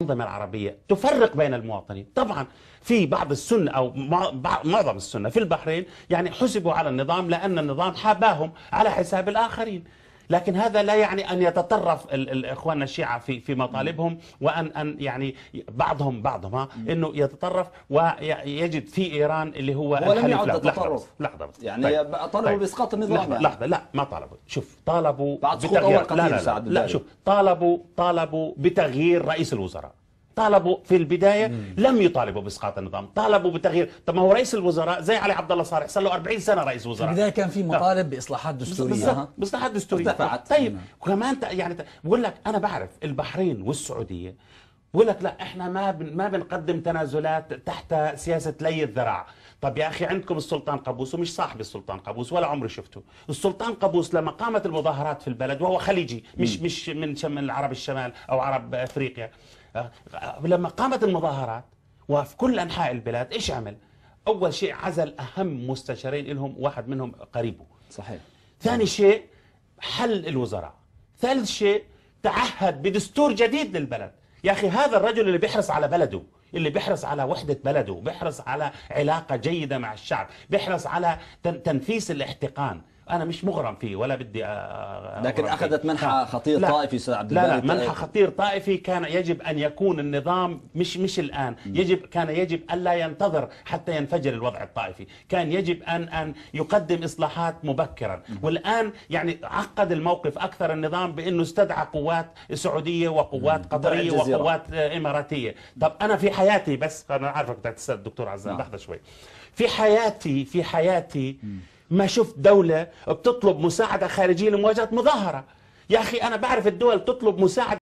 الأنظمة العربية تفرق بين المواطنين طبعا في بعض السنة أو معظم السنة في البحرين يعني حسبوا على النظام لأن النظام حاباهم على حساب الآخرين لكن هذا لا يعني أن يتطرف الاخوان الشيعة في في مطالبهم وأن أن يعني بعضهم بعضهم ها أنه يتطرف ويجد في إيران اللي هو ولم يعد تطرف لحظة بس يعني طيب. طالبوا طيب. بإسقاط النظام لحظة, يعني. لحظة لا ما طالبوا شوف طالبوا بعد سقوط لا لا, لا, لا شوف طالبوا طالبوا بتغيير رئيس الوزراء طالبوا في البدايه مم. لم يطالبوا باسقاط النظام، طالبوا بتغيير، طب ما هو رئيس الوزراء زي علي عبد الله صالح صار له 40 سنه رئيس وزراء في البدايه كان في مطالب باصلاحات دستوريه باصلاحات دستوريه طيب مم. كمان يعني بقول لك انا بعرف البحرين والسعوديه بقول لك لا احنا ما ما بنقدم تنازلات تحت سياسه لي الذراع طب يا اخي عندكم السلطان قابوس ومش صاحب السلطان قابوس ولا عمري شفته السلطان قابوس لما قامت المظاهرات في البلد وهو خليجي مش م. مش من من العرب الشمال او عرب افريقيا آه، لما قامت المظاهرات وفي كل انحاء البلاد ايش عمل اول شيء عزل اهم مستشارين لهم واحد منهم قريبه صحيح ثاني شيء حل الوزراء ثالث شيء تعهد بدستور جديد للبلد يا أخي هذا الرجل اللي بيحرص على بلده اللي بيحرص على وحدة بلده بيحرص على علاقة جيدة مع الشعب بيحرص على تنفيس الاحتقان انا مش مغرم فيه ولا بدي لكن اخذت منحى خطير لا طائفي استاذ عبد لا لا منحى خطير طائفي كان يجب ان يكون النظام مش مش الان يجب كان يجب الا ينتظر حتى ينفجر الوضع الطائفي كان يجب ان ان يقدم اصلاحات مبكرا والان يعني عقد الموقف اكثر النظام بانه استدعى قوات سعوديه وقوات قطريه وقوات آه، اماراتيه طب انا في حياتي بس انا عارفك بدك تسال الدكتور عزام نعم. لحظه شوي في حياتي في حياتي ما شفت دولة بتطلب مساعدة خارجية لمواجهة مظاهرة يا أخي أنا بعرف الدول تطلب مساعدة